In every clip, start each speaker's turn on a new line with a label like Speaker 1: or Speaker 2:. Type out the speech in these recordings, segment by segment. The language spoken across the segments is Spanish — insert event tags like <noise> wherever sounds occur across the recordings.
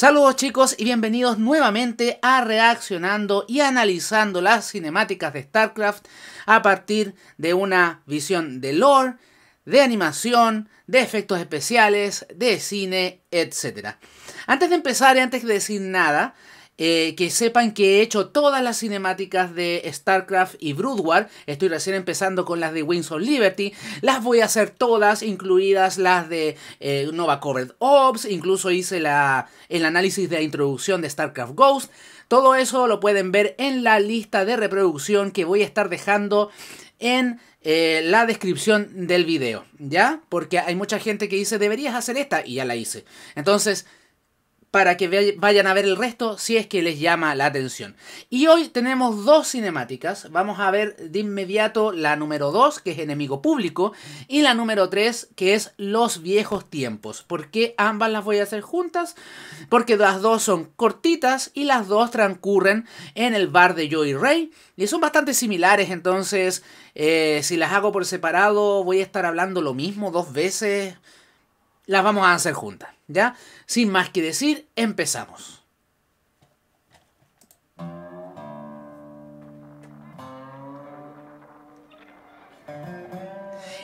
Speaker 1: Saludos chicos y bienvenidos nuevamente a reaccionando y analizando las cinemáticas de StarCraft a partir de una visión de lore, de animación, de efectos especiales, de cine, etc. Antes de empezar y antes de decir nada, eh, que sepan que he hecho todas las cinemáticas de StarCraft y Brood War. Estoy recién empezando con las de Wings Liberty. Las voy a hacer todas, incluidas las de eh, Nova Covered Ops. Incluso hice la, el análisis de la introducción de StarCraft Ghost. Todo eso lo pueden ver en la lista de reproducción que voy a estar dejando en eh, la descripción del video, ¿ya? Porque hay mucha gente que dice, deberías hacer esta, y ya la hice. Entonces, para que vayan a ver el resto si es que les llama la atención. Y hoy tenemos dos cinemáticas. Vamos a ver de inmediato la número 2, que es Enemigo Público, y la número 3, que es Los Viejos Tiempos. ¿Por qué ambas las voy a hacer juntas? Porque las dos son cortitas y las dos transcurren en el bar de Joey Rey. Y son bastante similares, entonces eh, si las hago por separado voy a estar hablando lo mismo dos veces las vamos a hacer juntas, ¿ya? Sin más que decir, empezamos.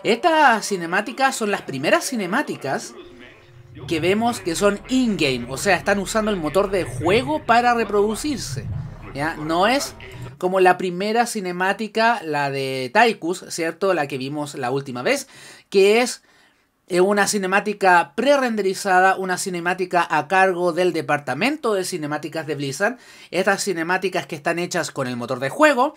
Speaker 1: Estas cinemáticas son las primeras cinemáticas que vemos que son in-game, o sea, están usando el motor de juego para reproducirse. ¿ya? No es como la primera cinemática, la de Taikus, ¿cierto? La que vimos la última vez, que es eh, una cinemática pre-renderizada, una cinemática a cargo del departamento de cinemáticas de Blizzard. Estas cinemáticas que están hechas con el motor de juego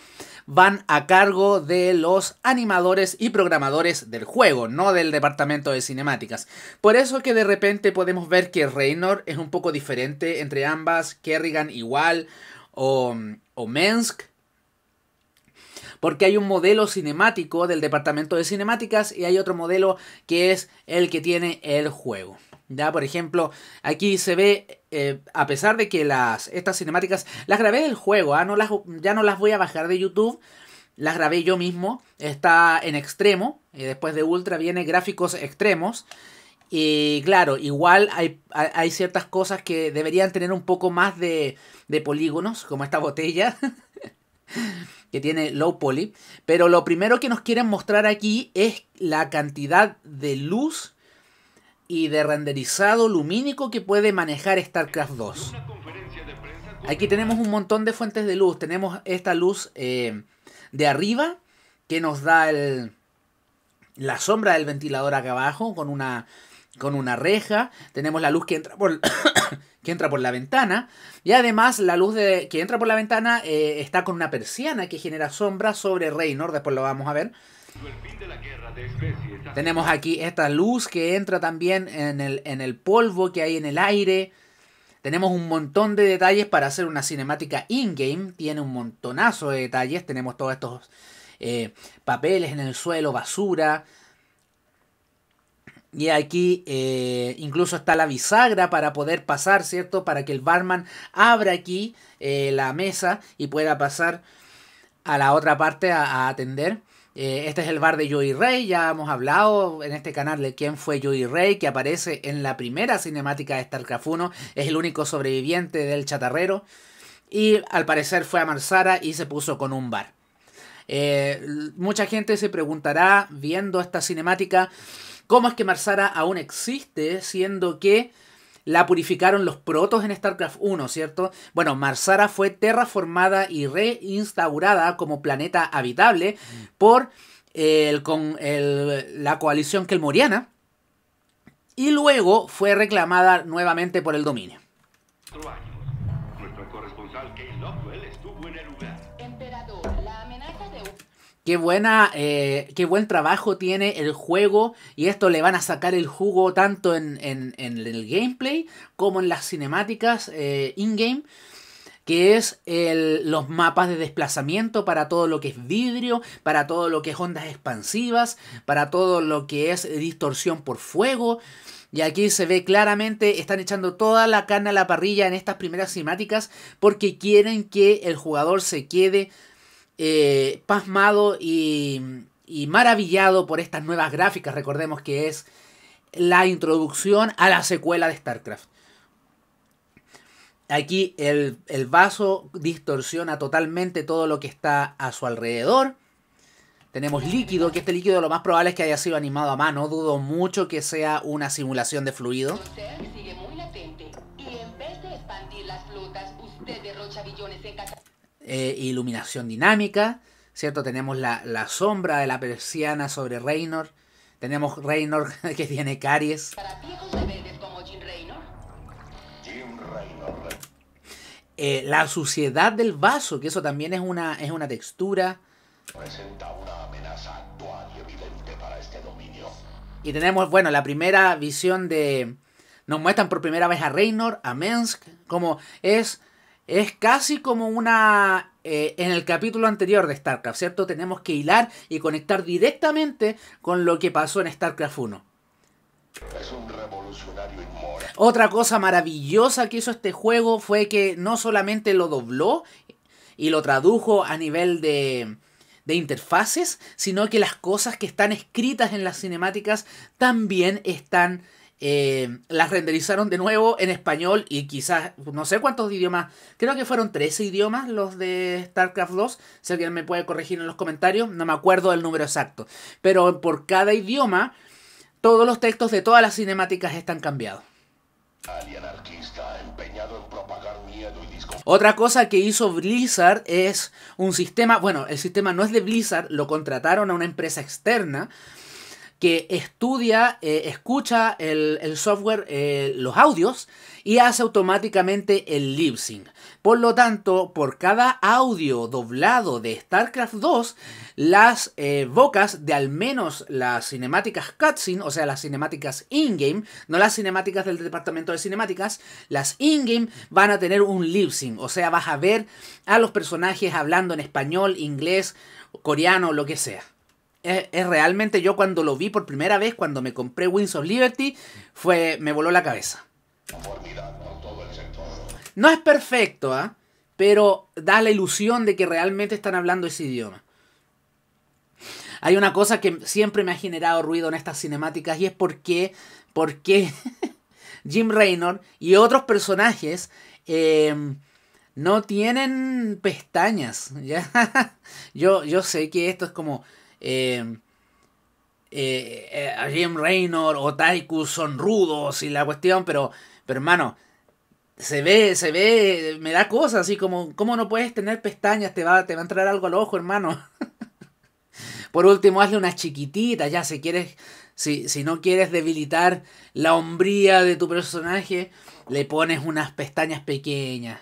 Speaker 1: van a cargo de los animadores y programadores del juego, no del departamento de cinemáticas. Por eso que de repente podemos ver que Reynor es un poco diferente entre ambas, Kerrigan igual o, o Mensk porque hay un modelo cinemático del departamento de cinemáticas y hay otro modelo que es el que tiene el juego. Ya, por ejemplo, aquí se ve, eh, a pesar de que las, estas cinemáticas las grabé del juego, ¿ah? no las, ya no las voy a bajar de YouTube, las grabé yo mismo, está en extremo, y después de ultra viene gráficos extremos. Y claro, igual hay, hay, ciertas cosas que deberían tener un poco más de, de polígonos, como esta botella. <laughs> <laughs> que tiene low poly. Pero lo primero que nos quieren mostrar aquí es la cantidad de luz y de renderizado lumínico que puede manejar StarCraft 2. Aquí tenemos un montón de fuentes de luz. Tenemos esta luz eh, de arriba que nos da el, la sombra del ventilador acá abajo con una, con una reja. Tenemos la luz que entra por, que entra por la ventana. Y además la luz de, que entra por la ventana eh, está con una persiana que genera sombra sobre Reynor, después lo vamos a ver. Tenemos aquí esta luz que entra también en el, en el polvo que hay en el aire. Tenemos un montón de detalles para hacer una cinemática in-game. Tiene un montonazo de detalles. Tenemos todos estos eh, papeles en el suelo, basura. Y aquí eh, incluso está la bisagra para poder pasar, ¿cierto? Para que el barman abra aquí eh, la mesa y pueda pasar a la otra parte a, atender. Eh, este es el bar de Joey Rey, ya hemos hablado en este canal de quién fue Joey Rey, que aparece en la primera cinemática de StarCraft 1, es el único sobreviviente del chatarrero. Y al parecer fue a Marsara y se puso con un bar. mucha gente se preguntará, viendo esta cinemática, ¿Cómo es que Marsara aún existe siendo que la purificaron los protos en StarCraft 1, ¿cierto? Bueno, Marsara fue terraformada y reinstaurada como planeta habitable por eh, el, la coalición Kelmoriana y luego fue reclamada nuevamente por el dominio. Qué, buena, eh, qué buen trabajo tiene el juego y esto le van a sacar el jugo tanto en, el gameplay como en las cinemáticas eh, in-game que es los mapas de desplazamiento para todo lo que es vidrio, para todo lo que es ondas expansivas, para todo lo que es distorsión por fuego. Y aquí se ve claramente, están echando toda la carne a la parrilla en estas primeras cinemáticas porque quieren que el jugador se quede eh, pasmado y, maravillado por estas nuevas gráficas. Recordemos que es la introducción a la secuela de StarCraft. Aquí el, el, vaso distorsiona totalmente todo lo que está a su alrededor. Tenemos líquido, que este líquido lo más probable es que haya sido animado a mano. Dudo mucho que sea una simulación de fluido. y en vez de expandir las flotas, usted billones eh, iluminación dinámica, ¿cierto? Tenemos la, sombra de la persiana sobre Reynor, tenemos Reynor <laughs> que tiene caries.
Speaker 2: ¿eh?
Speaker 1: Eh, la suciedad del vaso, que eso también es una, es una textura. y este Y tenemos, bueno, la primera visión de... Nos muestran por primera vez a Reynor, a Mensk, como es es casi como una... Eh, en el capítulo anterior de StarCraft, ¿cierto? Tenemos que hilar y conectar directamente con lo que pasó en StarCraft 1.
Speaker 2: Es un revolucionario
Speaker 1: Otra cosa maravillosa que hizo este juego fue que no solamente lo dobló y lo tradujo a nivel de, de interfaces, sino que las cosas que están escritas en las cinemáticas también están eh, las renderizaron de nuevo en español y quizás no sé cuántos idiomas, creo que fueron 13 idiomas los de StarCraft 2, si alguien me puede corregir en los comentarios, no me acuerdo del número exacto, pero por cada idioma todos los textos de todas las cinemáticas están cambiados. Otra cosa que hizo Blizzard es un sistema, bueno, el sistema no es de Blizzard, lo contrataron a una empresa externa que estudia, eh, escucha el, software, eh, los audios, y hace automáticamente el lip sync. Por lo tanto, por cada audio doblado de StarCraft 2, las eh, bocas de al menos las cinemáticas cutscene, o sea, las cinemáticas in-game, no las cinemáticas del departamento de cinemáticas, las in-game van a tener un lip sync, o sea, vas a ver a los personajes hablando en español, inglés, coreano, lo que sea es, realmente yo cuando lo vi por primera vez, cuando me compré Wings of Liberty, fue, me voló la cabeza. No es perfecto, ¿ah? pero da la ilusión de que realmente están hablando ese idioma. Hay una cosa que siempre me ha generado ruido en estas cinemáticas y es porque qué, por qué <laughs> Jim Raynor y otros personajes eh, no tienen pestañas. ¿ya? <laughs> Yo, yo sé que esto es como a eh, eh, eh, Jim Raynor o Taiku son rudos y la cuestión, pero, hermano, se ve, se ve, me da cosas así como, ¿cómo no puedes tener pestañas? Te va, te va a entrar algo al ojo, hermano. <laughs> Por último, hazle una chiquitita ya, si quieres, si no quieres debilitar la hombría de tu personaje, le pones unas pestañas pequeñas.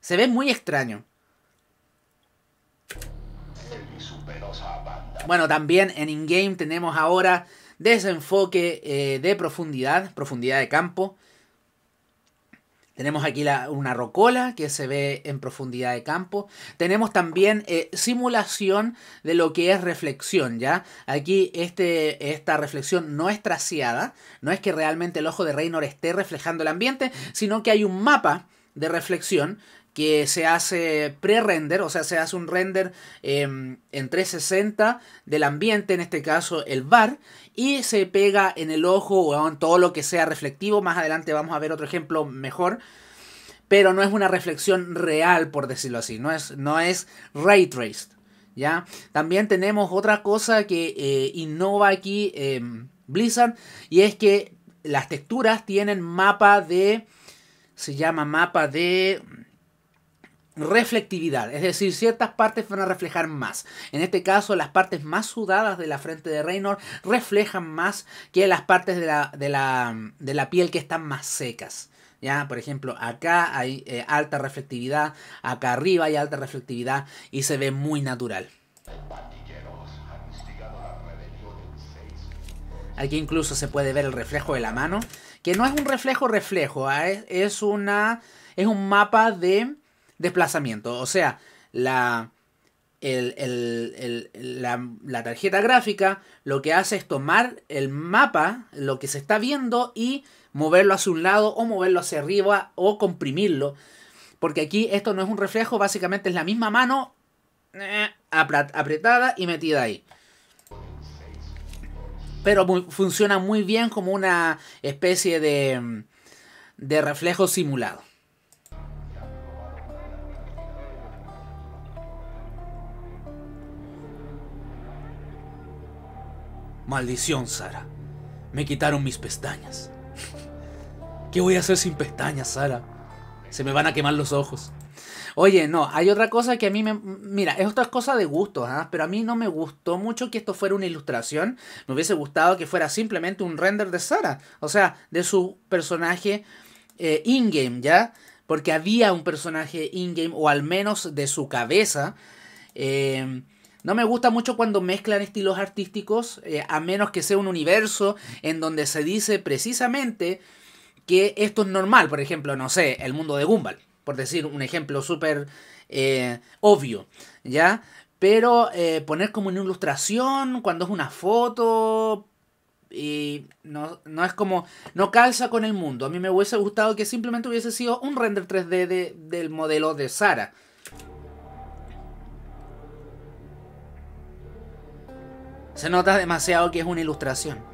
Speaker 1: Se ve muy extraño.
Speaker 2: Bueno, también
Speaker 1: en in-game tenemos ahora desenfoque eh, de profundidad, profundidad de campo. Tenemos aquí una rocola que se ve en profundidad de campo. Tenemos también eh, simulación de lo que es reflexión, ¿ya? Aquí este, esta reflexión no es traciada. no es que realmente el ojo de Reynor esté reflejando el ambiente, sino que hay un mapa de reflexión que se hace pre-render, o sea, se hace un render em, en 360 del ambiente, en este caso el bar, y se pega en el ojo o en todo lo que sea reflectivo. Más adelante vamos a ver otro ejemplo mejor. Pero no es una reflexión real, por decirlo así. No es, no es ray traced. ¿ya? También tenemos otra cosa que eh, innova aquí em, Blizzard. Y es que las texturas tienen mapa de. Se llama mapa de reflectividad, es decir, ciertas partes van a reflejar más. En este caso, las partes más sudadas de la frente de Reynor reflejan más que las partes de la, piel que están más secas. ¿Ya? Por ejemplo, acá hay eh, alta reflectividad, acá arriba hay alta reflectividad y se ve muy natural. Aquí incluso se puede ver el reflejo de la mano, que no es un reflejo reflejo, ¿ah? es, una, es un mapa de desplazamiento. O sea, la, la, tarjeta gráfica lo que hace es tomar el mapa, lo que se está viendo, y moverlo hacia un lado o moverlo hacia arriba o comprimirlo. Porque aquí esto no es un reflejo, básicamente es la misma mano eh, apretada y metida ahí. Pero funciona muy bien como una especie de reflejo simulado. Maldición, Sara. Me quitaron mis pestañas. ¿Qué voy a hacer sin pestañas, Sara? Se me van a quemar los ojos. Oye, no, hay otra cosa que a mí me... Mira, es otra cosa de gusto, ¿ah? pero a mí no me gustó mucho que esto fuera una ilustración. Me hubiese gustado que fuera simplemente un render de Sara. O sea, de su personaje eh, in-game, ¿ya? Porque había un personaje in-game, o al menos de su cabeza. Eh, no me gusta mucho cuando mezclan estilos artísticos, eh, a menos que sea un universo en donde se dice precisamente que esto es normal. Por ejemplo, no sé, el mundo de Gumball, por decir un ejemplo súper eh, obvio, ¿ya? Pero eh, poner como una ilustración, cuando es una foto, y no, es como, no calza con el mundo. A mí me hubiese gustado que simplemente hubiese sido un render 3D del modelo de Sara. Se nota demasiado que es una ilustración.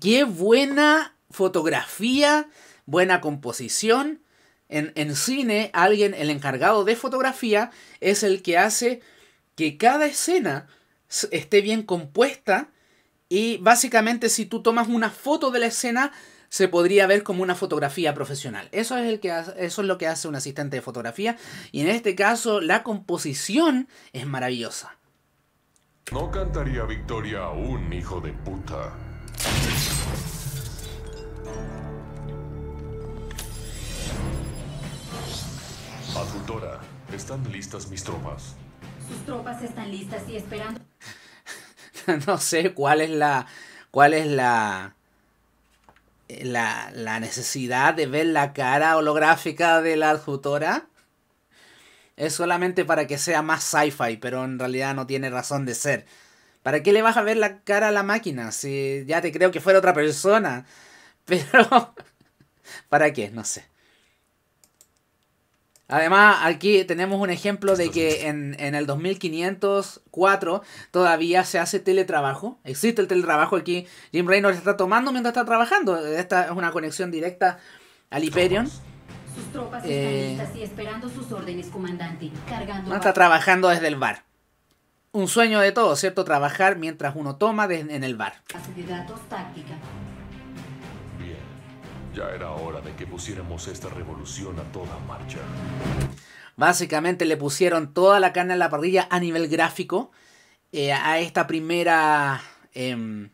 Speaker 1: Qué buena fotografía, buena composición. En, en, cine, alguien, el encargado de fotografía, es el que hace que cada escena esté bien compuesta. Y básicamente si tú tomas una foto de la escena, se podría ver como una fotografía profesional. Eso es, el que eso es lo que hace un asistente de fotografía y en este caso la composición es maravillosa.
Speaker 2: No cantaría victoria aún, hijo de puta.
Speaker 1: Adultora, ¿están listas mis tropas? Sus tropas están listas y esperando. <laughs> no sé cuál es la. cuál es la la, la necesidad de ver la cara holográfica de la adjutora es solamente para que sea más sci-fi, pero en realidad no tiene razón de ser. ¿Para qué le vas a ver la cara a la máquina? Si ya te creo que fuera otra persona. <laughs> Pero... ¿Para qué? No sé. Además, aquí tenemos un ejemplo de que en, el 2504 todavía se hace teletrabajo. Existe el teletrabajo aquí. Jim Reynolds está tomando mientras está trabajando. Esta es una conexión directa al Hyperion. Sus tropas eh, están listas y esperando sus órdenes, comandante. Cargando está trabajando desde el bar. Un sueño de todo, ¿cierto? Trabajar mientras uno toma en el bar. De datos táctica.
Speaker 2: Ya era hora de que pusiéramos esta revolución a toda marcha.
Speaker 1: Básicamente le pusieron toda la carne en la parrilla a nivel gráfico eh, a esta primera... Em,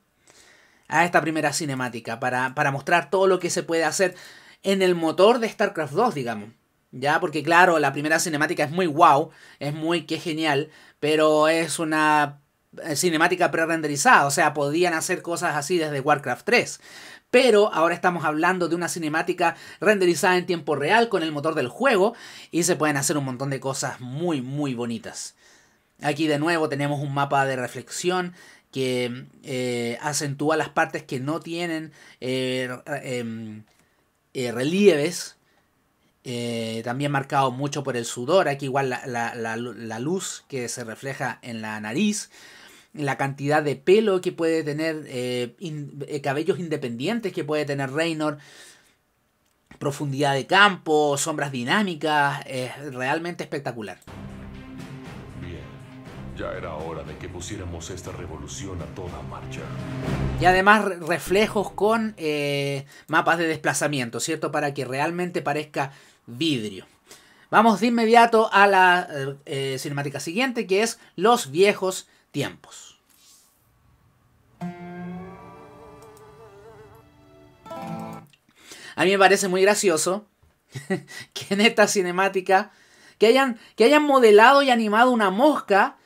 Speaker 1: a esta primera cinemática para, para mostrar todo lo que se puede hacer en el motor de StarCraft 2, digamos. Ya, porque claro, la primera cinemática es muy wow, es muy que genial, pero es una eh, cinemática pre-renderizada, o sea, podían hacer cosas así desde Warcraft 3 pero ahora estamos hablando de una cinemática renderizada en tiempo real con el motor del juego y se pueden hacer un montón de cosas muy, muy bonitas. Aquí de nuevo tenemos un mapa de reflexión que eh, acentúa las partes que no tienen eh, em, eh, relieves. también marcado mucho por el sudor. Aquí igual la luz que se refleja en la nariz la cantidad de pelo que puede tener, eh, eh, cabellos independientes que puede tener Reynor, profundidad de campo, sombras dinámicas, es realmente espectacular.
Speaker 2: Bien, ya era hora de que pusiéramos
Speaker 1: esta revolución a toda marcha. Y además reflejos con eh, mapas de desplazamiento, ¿cierto? Para que realmente parezca vidrio. Vamos de inmediato a la cinemática siguiente, que es los viejos tiempos. A mí me parece muy gracioso <laughs> que en esta cinemática que hayan, que hayan modelado y animado una mosca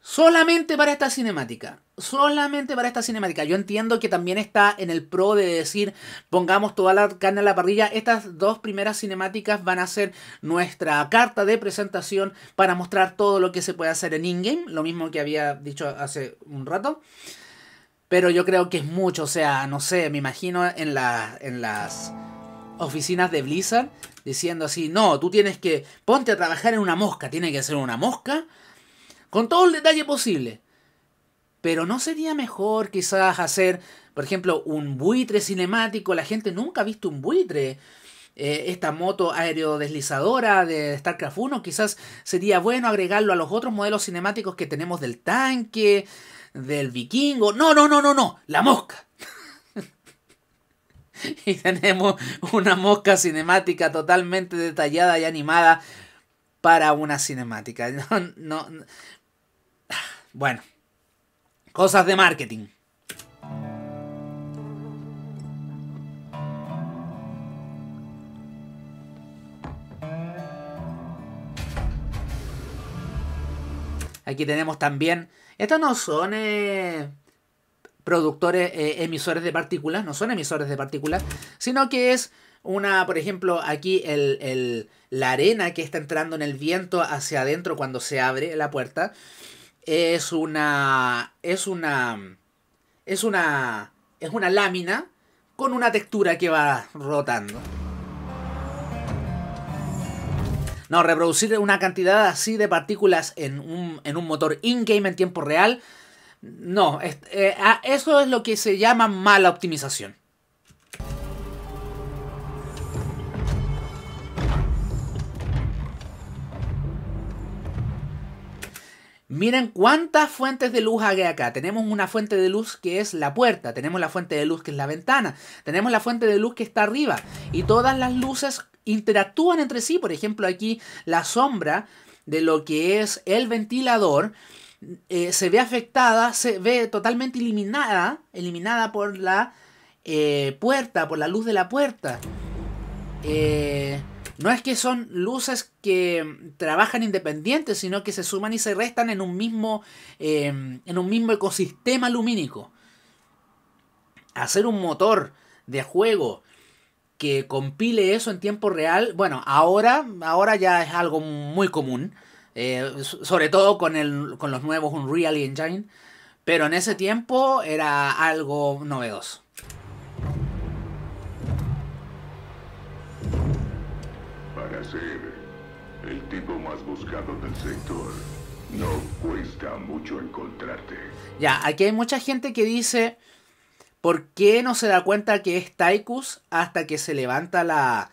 Speaker 1: solamente para esta cinemática solamente para esta cinemática. Yo entiendo que también está en el pro de decir, pongamos toda la carne en la parrilla. Estas dos primeras cinemáticas van a ser nuestra carta de presentación para mostrar todo lo que se puede hacer en in-game, lo mismo que había dicho hace un rato. Pero yo creo que es mucho, o sea, no sé, me imagino en, en las oficinas de Blizzard diciendo así, no, tú tienes que, ponte a trabajar en una mosca, tiene que ser una mosca, con todo el detalle posible. Pero no sería mejor quizás hacer, por ejemplo, un buitre cinemático. La gente nunca ha visto un buitre. Eh, esta moto aerodeslizadora de StarCraft 1, quizás sería bueno agregarlo a los otros modelos cinemáticos que tenemos del tanque, del vikingo. No, no, no, no, no, la mosca. <laughs> y tenemos una mosca cinemática totalmente detallada y animada para una cinemática. <laughs> no, no. <sighs> Bueno, Cosas de marketing. Aquí tenemos también. Estos no son eh, productores, eh, emisores de partículas, no son emisores de partículas, sino que es una, por ejemplo, aquí el, el, la arena que está entrando en el viento hacia adentro cuando se abre la puerta es una. Es una. Es una. Es una lámina con una textura que va rotando. No, reproducir una cantidad así de partículas en un, en un motor in-game en tiempo real. No, eh, ah, eso es lo que se llama mala optimización. Miren cuántas fuentes de luz hay acá. Tenemos una fuente de luz que es la puerta, tenemos la fuente de luz que es la ventana, tenemos la fuente de luz que está arriba y todas las luces interactúan entre sí. Por ejemplo, aquí la sombra de lo que es el ventilador eh, se ve afectada, se ve totalmente eliminada, eliminada por la eh, puerta, por la luz de la puerta. Eh, no es que son luces que trabajan independientes, sino que se suman y se restan en un mismo, em, en un mismo ecosistema lumínico. Hacer un motor de juego que compile eso en tiempo real, bueno, ahora, ahora ya es algo muy común, eh, sobre todo con, el, con los nuevos Unreal Engine, pero en ese tiempo era algo novedoso. ser
Speaker 2: el tipo más buscado del sector. No cuesta mucho encontrarte.
Speaker 1: Ya, aquí hay mucha gente que dice, ¿por qué no se da cuenta que es Taikus hasta que se levanta la,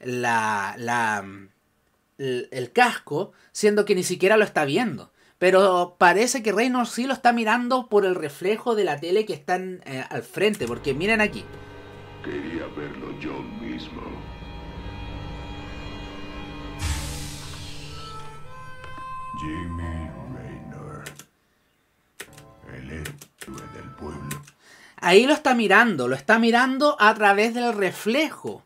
Speaker 1: la, la el, casco, siendo que ni siquiera lo está viendo? Pero parece que Reynolds sí lo está mirando por el reflejo de la tele que están eh, al frente, porque miren aquí.
Speaker 2: Quería verlo yo mismo.
Speaker 1: Jimmy El del pueblo. Ahí lo está mirando, lo está mirando a través del reflejo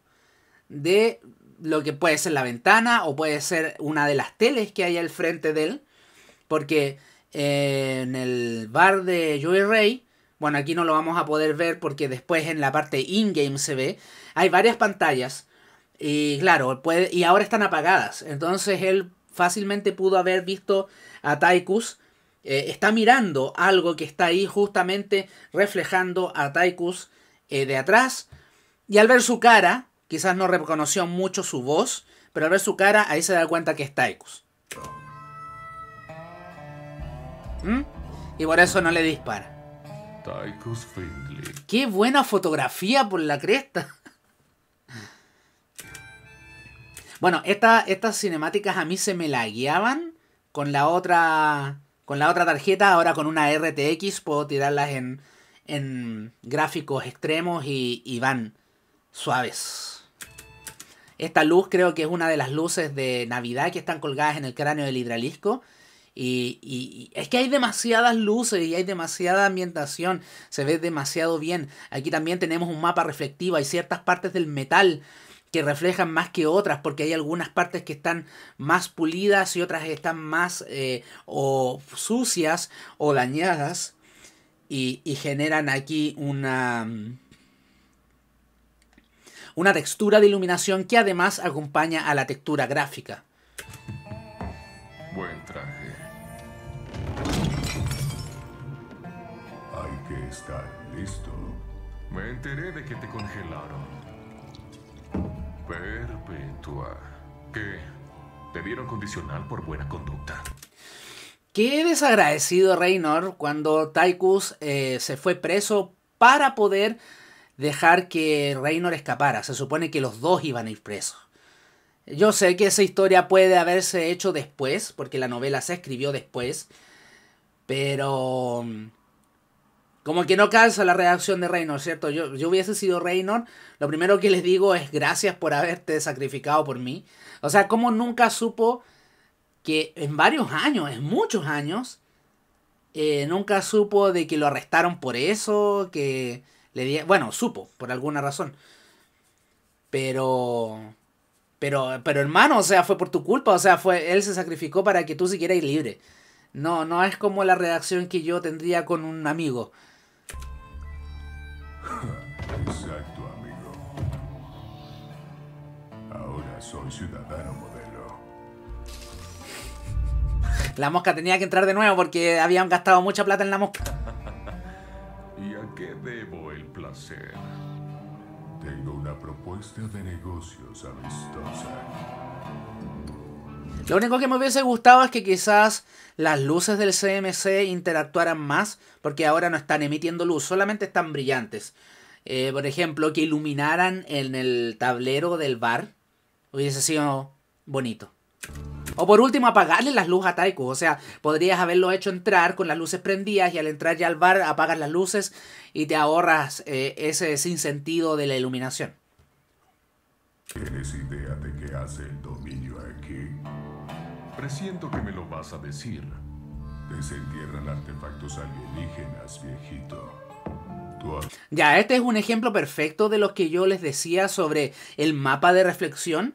Speaker 1: de lo que puede ser la ventana o puede ser una de las teles que hay al frente de él. Porque eh, en el bar de Joey Ray, bueno, aquí no lo vamos a poder ver porque después en la parte in-game se ve, hay varias pantallas. Y claro, y ahora están apagadas. Entonces él fácilmente pudo haber visto a Taikus. Eh, está mirando algo que está ahí justamente reflejando a Taikus eh, de atrás. Y al ver su cara, quizás no reconoció mucho su voz, pero al ver su cara ahí se da cuenta que es Taikus. ¿Mm? Y por eso no le dispara.
Speaker 2: Taikus Findlay.
Speaker 1: Qué buena fotografía por la cresta. Bueno, estas cinemáticas a mí se me la guiaban con la otra. Con la otra tarjeta. Ahora con una RTX puedo tirarlas en. en gráficos extremos y, y van suaves. Esta luz creo que es una de las luces de Navidad que están colgadas en el cráneo del hidralisco. Y, y, y, es que hay demasiadas luces y hay demasiada ambientación. Se ve demasiado bien. Aquí también tenemos un mapa reflectivo. Hay ciertas partes del metal que reflejan más que otras, porque hay algunas partes que están más pulidas y otras están más eh, o sucias o dañadas y, y, generan aquí una, mm, una textura de iluminación que además acompaña a la textura gráfica.
Speaker 2: Buen traje. Hay que estar listo. Me enteré de que te congelaron perpetua que dieron condicional por buena conducta.
Speaker 1: Qué desagradecido Reynor cuando Taikus eh, se fue preso para poder dejar que Reynor escapara. Se supone que los dos iban a ir presos. Yo sé que esa historia puede haberse hecho después, porque la novela se escribió después, pero mm, como que no cansa la reacción de Reynor, ¿cierto? Yo, yo hubiese sido Reynor, lo primero que les digo es gracias por haberte sacrificado por mí. O sea, como nunca supo que en varios años, en muchos años, eh, nunca supo de que lo arrestaron por eso, que le di... Bueno, supo, por alguna razón. Pero... Pero, pero hermano, o sea, fue por tu culpa, o sea, fue, él se sacrificó para que tú siquiera ir libre. No, no es como la reacción que yo tendría con un amigo. Exacto, amigo. Ahora soy ciudadano modelo. La mosca tenía que entrar de nuevo porque habían gastado mucha plata en la mosca.
Speaker 2: ¿Y a qué debo el placer? Tengo una propuesta de negocios amistosa.
Speaker 1: Lo único que me hubiese gustado es que quizás las luces del CMC interactuaran más, porque ahora no están emitiendo luz, solamente están brillantes. Eh, por ejemplo, que iluminaran en el tablero del bar, hubiese sido bonito. O por último, apagarle las luces a Taiku. O sea, podrías haberlo hecho entrar con las luces prendidas y al entrar ya al bar apagas las luces y te ahorras eh, ese sinsentido de la iluminación.
Speaker 2: ¿Tienes idea de qué hace el dominio aquí? Presiento que me lo vas a decir. Desentierran artefactos alienígenas, viejito.
Speaker 1: Ya, este es un ejemplo perfecto de lo que yo les decía sobre el mapa de reflexión.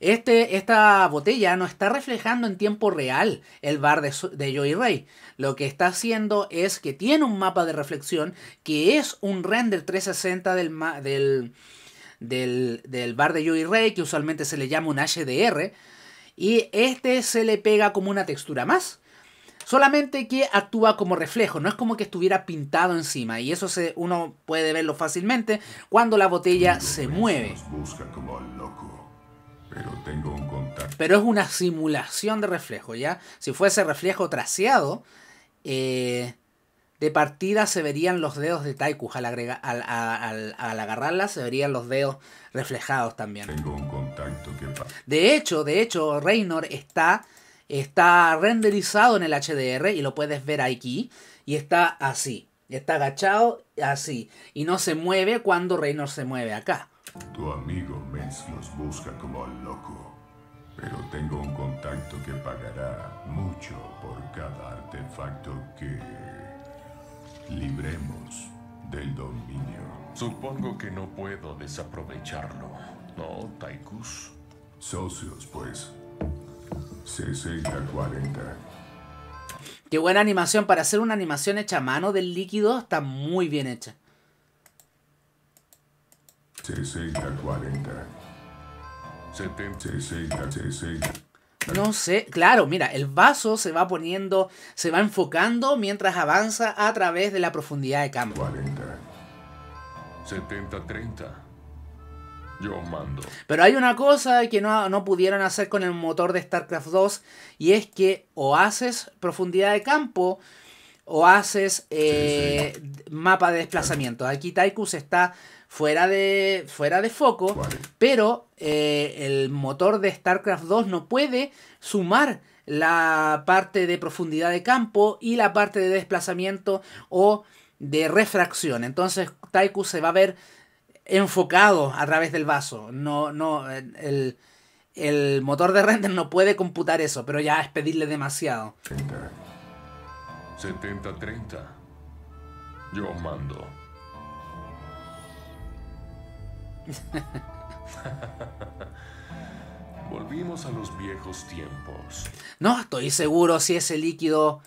Speaker 1: Este, esta botella no está reflejando en tiempo real el bar de, Joy Rey. Lo que está haciendo es que tiene un mapa de reflexión que es un render 360 del, del, del, bar de Joey Rey, que usualmente se le llama un HDR. Y este se le pega como una textura más. Solamente que actúa como reflejo, no es como que estuviera pintado encima. Y eso se, uno puede verlo fácilmente cuando la botella se mueve. pero, tengo un pero es una simulación de reflejo, ¿ya? Si fuese reflejo traseado, eh, de partida se verían los dedos de Taikus al, agrega, agarrarla, se verían los dedos reflejados también. Tengo un contacto que... De hecho, de hecho, Reynor está, está renderizado en el HDR y lo puedes ver aquí. Y está así. Está agachado así. Y no se mueve cuando Reynor se mueve acá.
Speaker 2: Tu amigo Mens los busca como loco. Pero tengo un contacto que pagará mucho por cada artefacto que libremos del dominio. Supongo que no puedo desaprovecharlo, ¿no, Taikus? Socios, pues.
Speaker 1: 60-40. Qué buena animación. Para hacer una animación hecha a mano del líquido, está muy bien hecha.
Speaker 2: 60-40. 70.
Speaker 1: No sé, claro, mira, el vaso se va poniendo, se va enfocando mientras avanza a través de la profundidad de campo.
Speaker 2: 70, 30. Yo mando.
Speaker 1: Pero hay una cosa que no, pudieron hacer con el motor de StarCraft 2 y es que o haces profundidad de campo o haces eh, mapa de desplazamiento. Aquí Taikus está fuera de, fuera de foco, pero eh, el motor de StarCraft 2 no puede sumar la parte de profundidad de campo y la parte de desplazamiento o de refracción. Entonces Taiku se va a ver enfocado a través del vaso. No, no, el, el motor de render no puede computar eso, pero ya es pedirle demasiado.
Speaker 2: 70-30. Yo mando.
Speaker 1: <laughs> Volvimos a los viejos tiempos. No estoy seguro si ese líquido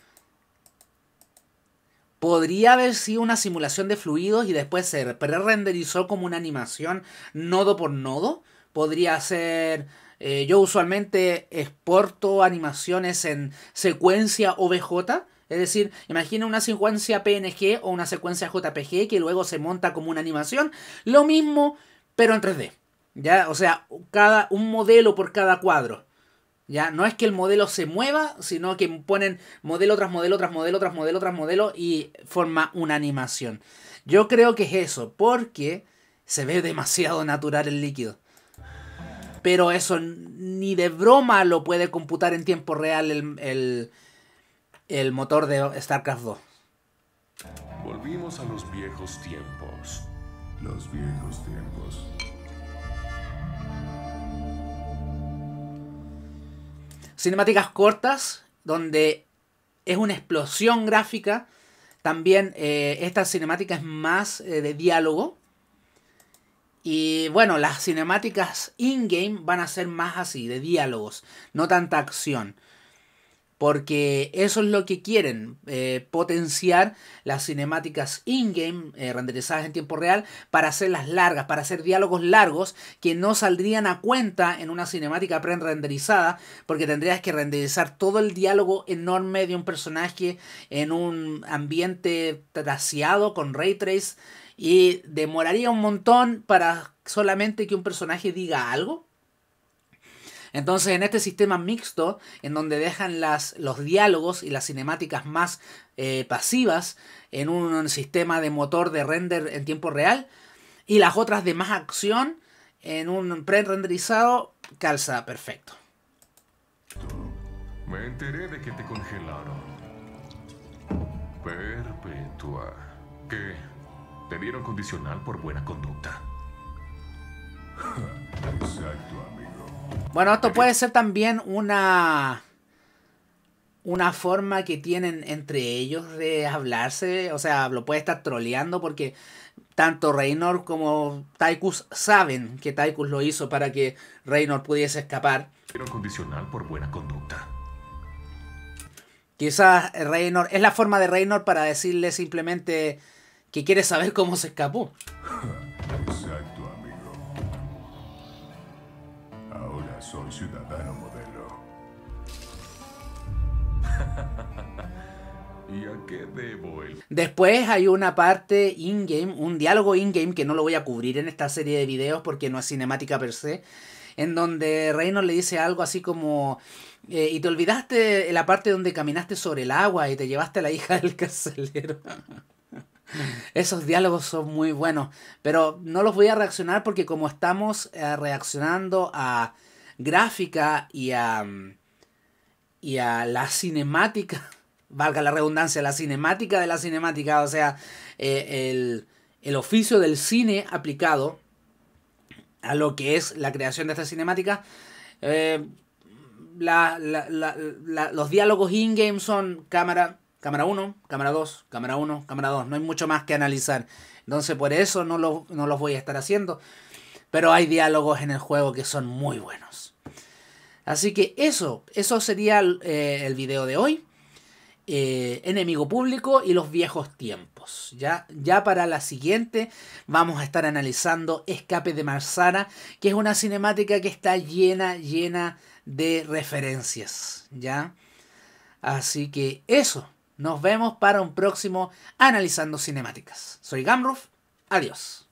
Speaker 1: podría haber sido una simulación de fluidos y después se pre-renderizó como una animación nodo por nodo. Podría ser... Eh, yo usualmente exporto animaciones en secuencia OBJ. Es decir, imagina una secuencia PNG o una secuencia JPG que luego se monta como una animación. Lo mismo pero en 3D. ¿Ya? O sea, cada, un modelo por cada cuadro. ¿Ya? No es que el modelo se mueva, sino que ponen modelo tras modelo, tras modelo, tras modelo, tras modelo y forma una animación. Yo creo que es eso, porque se ve demasiado natural el líquido. Pero eso ni de broma lo puede computar en tiempo real el, el, el motor de StarCraft 2.
Speaker 2: Volvimos a los viejos tiempos los viejos tiempos.
Speaker 1: Cinemáticas cortas, donde es una explosión gráfica. También eh, esta cinemática es más eh, de diálogo. Y bueno, las cinemáticas in-game van a ser más así, de diálogos, no tanta acción porque eso es lo que quieren, eh, potenciar las cinemáticas in-game, eh, renderizadas en tiempo real, para hacerlas largas, para hacer diálogos largos que no saldrían a cuenta en una cinemática pre-renderizada, porque tendrías que renderizar todo el diálogo enorme de un personaje en un ambiente traseado con ray trace y demoraría un montón para solamente que un personaje diga algo. Entonces, en este sistema mixto, en donde dejan las, los diálogos y las cinemáticas más eh, pasivas en un sistema de motor de render en tiempo real y las otras de más acción en un pre-renderizado, calza perfecto.
Speaker 2: Me enteré de que te congelaron. Perpetua. ¿Qué? ¿Te dieron condicional por buena conducta? <laughs> Exacto,
Speaker 1: bueno, esto puede ser también una una forma que tienen entre ellos de hablarse, o sea, lo puede estar troleando porque tanto Reynor como Taikus saben que Taikus lo hizo para que Reynor pudiese escapar. Pero condicional por buena conducta. Quizás Reynor, es la forma de Reynor para decirle simplemente que quiere saber cómo se escapó. <laughs>
Speaker 2: soy ciudadano modelo. <laughs> ¿Y a qué debo
Speaker 1: Después hay una parte in-game, un diálogo in-game que no lo voy a cubrir en esta serie de videos porque no es cinemática per se, en donde Reynolds le dice algo así como... Eh, y te olvidaste la parte donde caminaste sobre el agua y te llevaste a la hija del <laughs> carcelero. <laughs> Esos diálogos son muy buenos, pero no los voy a reaccionar porque como estamos eh, reaccionando a gráfica y a, y a la cinemática, <laughs> valga la redundancia, la cinemática de la cinemática, o sea, eh, el, oficio del cine aplicado a lo que es la creación de esta cinemática. Eh, la, los diálogos in-game son cámara, cámara 1, cámara 2, cámara 1, cámara 2. No hay mucho más que analizar. Entonces por eso no, lo, no los voy a estar haciendo. Pero hay diálogos en el juego que son muy buenos. Así que eso, eso sería el, eh, video de hoy. Eh, enemigo público y los viejos tiempos. Ya, ya para la siguiente vamos a estar analizando Escape de Marsana, que es una cinemática que está llena, llena de referencias. ¿Ya? Así que eso. Nos vemos para un próximo Analizando Cinemáticas. Soy Gamruf. Adiós.